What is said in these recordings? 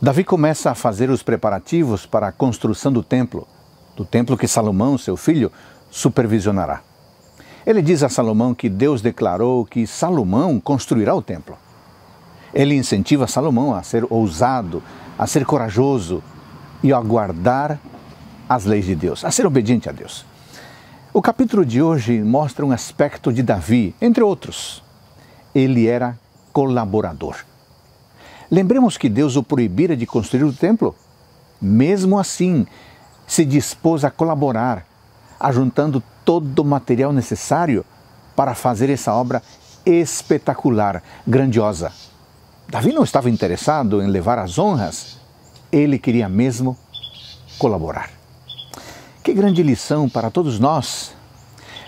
Davi começa a fazer os preparativos para a construção do templo, do templo que Salomão, seu filho, supervisionará. Ele diz a Salomão que Deus declarou que Salomão construirá o templo. Ele incentiva Salomão a ser ousado, a ser corajoso e a guardar as leis de Deus, a ser obediente a Deus. O capítulo de hoje mostra um aspecto de Davi, entre outros. Ele era colaborador. Lembremos que Deus o proibira de construir o templo. Mesmo assim, se dispôs a colaborar, ajuntando todo o material necessário para fazer essa obra espetacular, grandiosa. Davi não estava interessado em levar as honras, ele queria mesmo colaborar. Que grande lição para todos nós!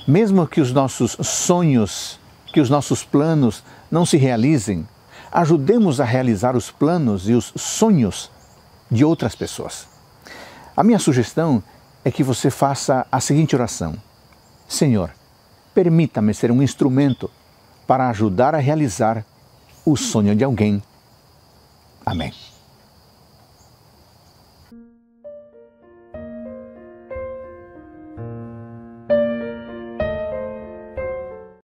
Mesmo que os nossos sonhos, que os nossos planos não se realizem, ajudemos a realizar os planos e os sonhos de outras pessoas. A minha sugestão é que você faça a seguinte oração: Senhor, permita-me ser um instrumento para ajudar a realizar o sonho de alguém. Amém.